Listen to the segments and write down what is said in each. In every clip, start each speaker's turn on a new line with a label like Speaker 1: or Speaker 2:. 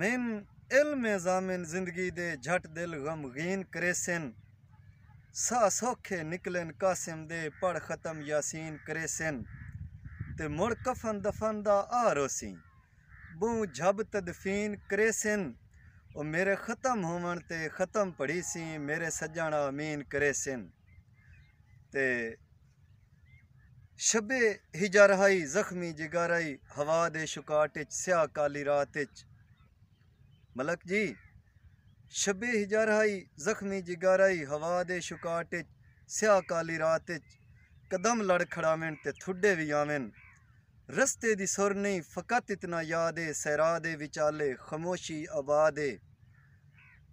Speaker 1: मिन इलमे जामिन ज़िंदगी दे झट दिल गमगीन करेसन सा सौखे निकलन कासिम दे पढ़ ख़त्म यासीन करेसन ते मुड़ कफन दफन दा आरोसी बू झब तदफीन करेसन ओ मेरे ख़त्म होवन ते ख़त्म पढ़ी सी मेरे सजण आमीन करेसन ते शबे हिजारहाई ज़ख्मी जिगाराई हवा दे शुकाट च स्या काली रात ਮਲਕ ਜੀ ਸ਼ਬੇ ਹਜਾਰਾਈ ਜ਼ਖਮੀ ਜਿਗਾਰਾਈ ਹਵਾ ਦੇ ਸ਼ੁਕਾਟ ਸਿਆ ਕਾਲੀ ਰਾਤ ਤੇ ਕਦਮ ਲੜ ਖੜਾਵਣ ਤੇ ਥੁੱਡੇ ਵੀ ਆਵਣ ਰਸਤੇ ਦੀ ਸੁਰ ਨਹੀਂ ਫਕਤ ਇਤਨਾ ਯਾਦ ਏ ਸਹਰਾ ਦੇ ਵਿਚਾਲੇ ਖਮੋਸ਼ੀ ਆਬਾਦ ਏ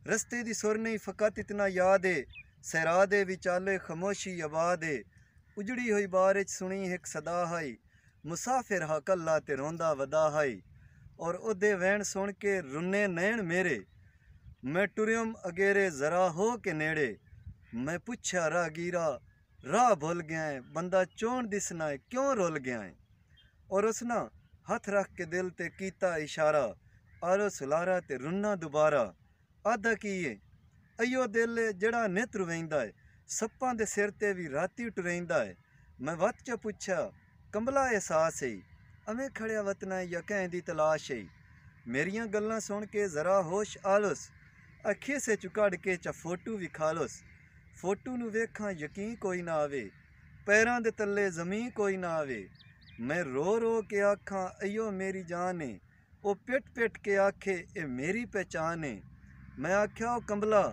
Speaker 1: ਰਸਤੇ ਦੀ ਸੁਰ ਨਹੀਂ ਫਕਤ ਇਤਨਾ ਯਾਦ ਏ ਸਹਰਾ ਦੇ ਵਿਚਾਲੇ ਖਮੋਸ਼ੀ ਆਬਾਦ ਏ ਉਜੜੀ ਹੋਈ ਬਾਰਿਸ਼ ਸੁਣੀ ਇੱਕ ਸਦਾ ਹਾਈ ਮੁਸਾਫਿਰ ਹਕੱਲਾ ਤੇ ਰੋਂਦਾ ਵਦਾ ਹਾਈ ਔਰ ਉਹਦੇ ਵਹਿਣ ਸੁਣ ਕੇ ਰੁੰਨੇ ਨੈਣ ਮੇਰੇ ਮੈਂ ਟੁਰਿਓਮ ਅਗੇਰੇ ਜ਼ਰਾ ਹੋ ਕੇ ਨੇੜੇ ਮੈਂ ਪੁੱਛਿਆ ਰਾਗੀਰਾ ਰਾਹ ਭੁੱਲ ਗਿਆ ਹੈ ਬੰਦਾ ਚੋਣ ਦਿਸਣਾ ਹੈ ਕਿਉਂ ਰੁੱਲ ਗਿਆ ਹੈ ਔਰ ਉਸਨਾ ਹੱਥ ਰੱਖ ਕੇ ਦਿਲ ਤੇ ਕੀਤਾ ਇਸ਼ਾਰਾ ਔਰ ਉਸ ਲਾਰਾ ਤੇ ਰੁੰਨਾ ਦੁਬਾਰਾ ਆਦਾ ਕੀਏ ਅਯੋ ਦਿਲ ਜਿਹੜਾ ਨਿਤ ਰਵੈਂਦਾ ਹੈ ਸੱਪਾਂ ਦੇ ਸਿਰ ਤੇ ਵੀ ਰਾਤੀ ਟੁਰੈਂਦਾ ਹੈ ਮੈਂ ਵੱਤ ਚ ਪੁੱਛਿਆ ਕੰਬਲਾ ਅਹਿਸਾਸ ਹੈ ਅਵੇਂ ਖੜਿਆ ਵਤਨਾ ਯਕੈ ਦੀ ਤਲਾਸ਼ ਏ ਮੇਰੀਆਂ ਗੱਲਾਂ ਸੁਣ ਕੇ ਜ਼ਰਾ ਹੋਸ਼ ਆਲਸ ਅੱਖੇ ਸੇ ਚੁਕੜ ਕੇ ਚਾ ਵੀ ਖਾਲਸ ਫੋਟੋ ਨੂੰ ਵੇਖਾਂ ਯਕੀਨ ਕੋਈ ਨਾ ਆਵੇ ਪੈਰਾਂ ਦੇ ਤੱਲੇ ਜ਼ਮੀਨ ਕੋਈ ਨਾ ਆਵੇ ਮੈਂ ਰੋ ਰੋ ਕੇ ਆਖਾਂ ਅਯੋ ਮੇਰੀ ਜਾਨ ਏ ਉਹ ਪਿੱਟ ਪਿੱਟ ਕੇ ਆਖੇ ਇਹ ਮੇਰੀ ਪਛਾਣ ਏ ਮੈਂ ਆਖਿਆ ਉਹ ਕੰਬਲਾ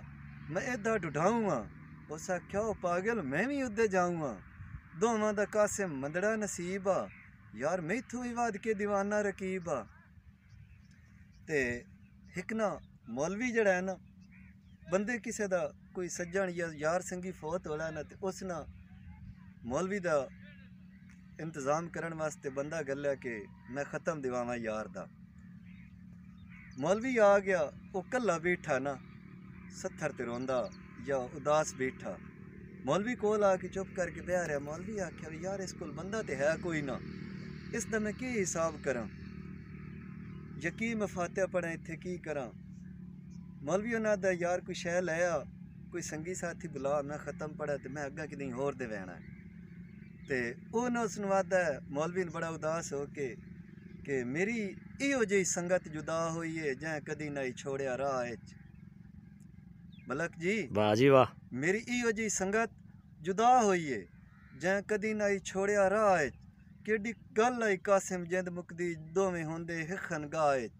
Speaker 1: ਮੈਂ ਇਧਾ ਡੁਢਾਉਂਗਾ ਉਸ ਆਖਿਆ ਉਹ ਪਾਗਲ ਮੈਂ ਵੀ ਉੱਦੇ ਜਾਊਂਗਾ ਦੋਵਾਂ ਦਾ ਕਾਸੇ ਮੰਦੜਾ ਨਸੀਬ ਆ ਯਾਰ ਮੈਥੋਂ ਹੀ ਵਾਦ ਕੇ دیਵਾਨਾ ਰਕੀਬ ਆ ਤੇ ਇੱਕ ਨਾ ਮੌਲਵੀ ਜਿਹੜਾ ਹੈ ਨਾ ਬੰਦੇ ਕਿਸੇ ਦਾ ਕੋਈ ਸੱਜਣ ਜਾਂ ਯਾਰ ਸੰਗੀ ਫੌਤ ਹੋਣਾ ਨਾ ਤੇ ਉਸ ਨਾਲ ਮੌਲਵੀ ਦਾ ਇੰਤਜ਼ਾਮ ਕਰਨ ਵਾਸਤੇ ਬੰਦਾ ਗੱਲਿਆ ਕਿ ਮੈਂ ਖਤਮ ਦਿਵਾਵਾਂ ਯਾਰ ਦਾ ਮੌਲਵੀ ਆ ਗਿਆ ਉਹ ਕੱਲਾ ਬੈਠਾ ਨਾ ਸੱਥਰ ਤੇ ਰੋਂਦਾ ਜਾਂ ਉਦਾਸ ਬੈਠਾ ਮੌਲਵੀ ਕੋਲ ਆ ਕੇ ਚੁੱਪ ਕਰਕੇ ਬਿਆਰਿਆ ਮੌਲਵੀ ਆਖਿਆ ਯਾਰ ਇਸ ਕੋਲ ਬੰਦਾ ਤੇ ਹੈ ਕੋਈ ਨਾ ਇਸ ਦਾ ਮੈਂ ਕੀ ਹਿਸਾਬ ਕਰਾਂ ਯਕੀ ਮਫਾਤਿਹ ਪੜਾਂ ਇੱਥੇ ਕੀ ਕਰਾਂ ਮੌਲਵੀ ਉਹਨਾਂ ਦਾ ਯਾਰ ਕੋਈ ਸ਼ਹਿ ਲਿਆ ਕੋਈ ਸੰਗੀ ਸਾਥੀ ਬੁਲਾ ਮੈਂ ਖਤਮ ਪੜਾ ਤੇ ਮੈਂ ਅੱਗਾ ਕਿਦਾਂ ਹੋਰ ਦੇ ਵੈਣਾ ਤੇ ਉਹ ਨਾ ਸੁਣਵਾਦਾ ਮੌਲਵੀ ਨੇ ਬੜਾ ਉਦਾਸ ਹੋ ਕੇ ਕਿ ਮੇਰੀ ਇਹੋ ਜਿਹੀ ਸੰਗਤ ਜੁਦਾ ਹੋਈ ਏ ਜਾਂ ਕਦੀ ਨਹੀਂ ਛੋੜਿਆ ਰਾਹ ਵਿੱਚ ਮਲਕ ਜੀ ਵਾਹ ਜੀ ਵਾਹ ਮੇਰੀ ਇਹੋ ਜਿਹੀ ਸੰਗਤ ਜੁਦਾ ਹੋਈ ਏ ਜਾਂ ਕਦੀ ਨਹੀਂ ਛੋੜਿਆ ਰਾਹ ਵਿੱਚ ਕਿਹੜੀ ਗੱਲ ਹੈ ਕਾਸਿਮ ਜਿੰਦ ਮੁਕਦੀ ਦੋਵੇਂ ਹੁੰਦੇ ਹਿਖਨ ਗਾਇਤ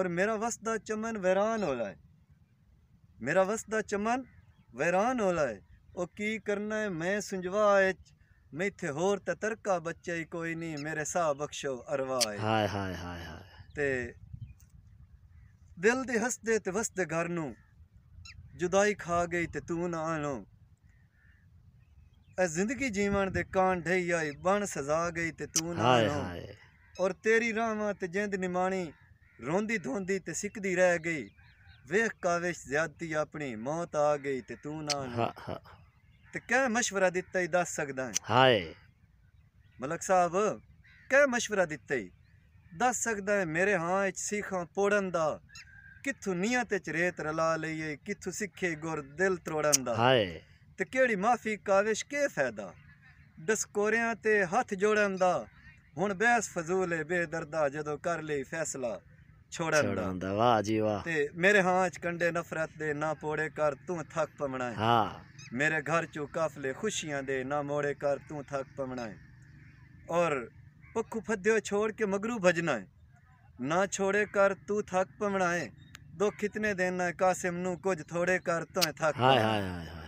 Speaker 1: ਔਰ ਮੇਰਾ ਵਸਦਾ ਚਮਨ ਵੈਰਾਨ ਹੋ ਲਾਏ ਮੇਰਾ ਵਸਦਾ ਚਮਨ ਵੈਰਾਨ ਹੋ ਲਾਏ ਉਹ ਕੀ ਕਰਨਾ ਹੈ ਮੈਂ ਸੁਝਵਾਏ ਮੈਂ ਇੱਥੇ ਹੋਰ ਤਤਰਕਾ ਬੱਚੇ ਹੀ ਕੋਈ ਨਹੀਂ ਮੇਰੇ ਸਾਹ ਬਖਸ਼ੋ ਅਰਵਾਏ ਹਾਏ ਹਾਏ ਹਾਏ ਹਾਏ ਤੇ ਦਿਲ ਦੇ ਹੱਸਦੇ ਤੇ ਵਸਦੇ ਘਰ ਨੂੰ ਜੁਦਾਈ ਖਾ ਗਈ ਤੇ ਤੂੰ ਨਾ ਆਣੋ ਐ ਜ਼ਿੰਦਗੀ ਜੀਵਨ ਦੇ ਕਾਂਢੇ ਆਏ ਬਣ ਸਜ਼ਾ ਗਈ ਤੇ ਤੂੰ ਨਾ ਹਾਏ ਹਾਏ ਔਰ ਤੇਰੀ ਰਾਹਾਂ ਤੇ ਜਿੰਦ ਨਿਮਾਣੀ ਰੋਂਦੀ ਧੋਂਦੀ ਤੇ ਸਿੱਕਦੀ ਰਹਿ ਗਈ ਵੇਖ ਕਾਵਿਸ਼ ਜ਼ਿਆਦਤੀ ਆਪਣੀ ਮੌਤ ਆ ਗਈ ਤੇ ਤੂੰ ਨਾ ਹਾਂ ਹਾਂ ਤੇ ਕਹਿ مشورہ ਦਿੱਤਾ ਹੀ ਦੱਸ ਸਕਦਾ ਹਾਂ ਹਾਏ ਮਲਕ ਸਾਹਿਬ ਕਹਿ مشورہ ਦਿੱਤਾ ਹੀ ਦੱਸ ਸਕਦਾ ਹੈ ਮੇਰੇ ਹਾਂ ਚ ਸਿੱਖਾਂ ਪੋੜਨ ਦਾ ਕਿਥੋਂ ਨੀਅਤ ਚ ਰੇਤ ਰਲਾ ਲਈਏ ਕਿਥੋਂ ਸਿੱਖੇ ਗੁਰ ਦਿਲ ਤੋੜਨ ਦਾ ਹਾਏ ਤੇ ਕਿਹੜੀ ਮਾਫੀ ਕਾਵਿਸ਼ ਕੇ ਫਾਇਦਾ ਡਸਕੋਰਿਆਂ ਤੇ ਹੱਥ ਜੋੜਨ ਦਾ ਹੁਣ ਬਹਿਸ ਫਜ਼ੂਲ ਏ ਬੇਦਰਦਾ ਜਦੋਂ ਕਰ ਲਈ ਫੈਸਲਾ ਛੋੜਨ ਦਾ ਵਾਹ ਜੀ ਵਾਹ ਤੇ ਮੇਰੇ ਚ ਕੰਡੇ ਨਫ਼ਰਤ ਦੇ ਨਾ ਪੋੜੇ ਕਰ ਤੂੰ ਥੱਕ ਪਵਣਾ ਹੈ ਹਾਂ ਮੇਰੇ ਘਰ ਚੋਂ ਕਾਫਲੇ ਖੁਸ਼ੀਆਂ ਦੇ ਨਾ ਮੋੜੇ ਕਰ ਤੂੰ ਥੱਕ ਪਵਣਾ ਹੈ ਔਰ ਪੱਖੂ ਫੱਦਿਓ ਛੋੜ ਕੇ ਮਗਰੂ ਭਜਣਾ ਹੈ ਨਾ ਛੋੜੇ ਕਰ ਤੂੰ ਥੱਕ ਪਵਣਾ ਹੈ ਦੁੱਖ ਕਿਤਨੇ ਦੇਣਾ ਕਾਸਿਮ ਨੂੰ ਕੁਝ ਥੋੜੇ ਕਰ ਤੂੰ ਥੱਕ ਹਾਏ ਹਾਏ ਹਾਏ